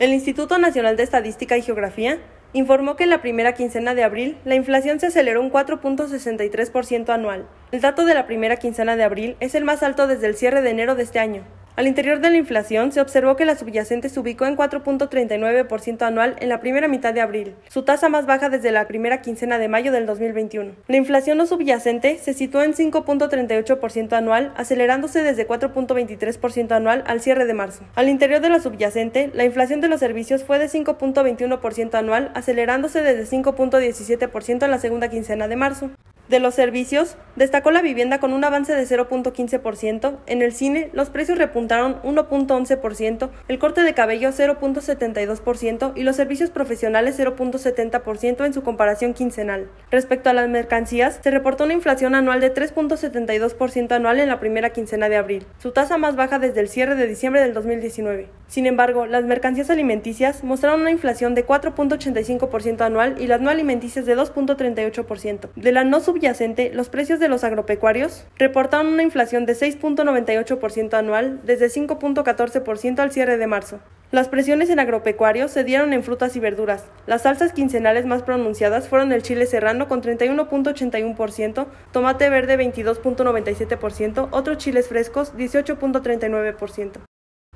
El Instituto Nacional de Estadística y Geografía informó que en la primera quincena de abril la inflación se aceleró un 4.63% anual. El dato de la primera quincena de abril es el más alto desde el cierre de enero de este año. Al interior de la inflación, se observó que la subyacente se ubicó en 4.39% anual en la primera mitad de abril, su tasa más baja desde la primera quincena de mayo del 2021. La inflación no subyacente se situó en 5.38% anual, acelerándose desde 4.23% anual al cierre de marzo. Al interior de la subyacente, la inflación de los servicios fue de 5.21% anual, acelerándose desde 5.17% en la segunda quincena de marzo. De los servicios, destacó la vivienda con un avance de 0.15%, en el cine los precios repuntaron 1.11%, el corte de cabello 0.72% y los servicios profesionales 0.70% en su comparación quincenal. Respecto a las mercancías, se reportó una inflación anual de 3.72% anual en la primera quincena de abril, su tasa más baja desde el cierre de diciembre del 2019. Sin embargo, las mercancías alimenticias mostraron una inflación de 4.85% anual y las no alimenticias de 2.38%. De la no subyacente, los precios de los agropecuarios reportaron una inflación de 6.98% anual desde 5.14% al cierre de marzo. Las presiones en agropecuarios se dieron en frutas y verduras. Las salsas quincenales más pronunciadas fueron el chile serrano con 31.81%, tomate verde 22.97%, otros chiles frescos 18.39%.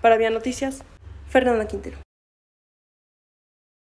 Para Vía Noticias, Fernanda Quintero.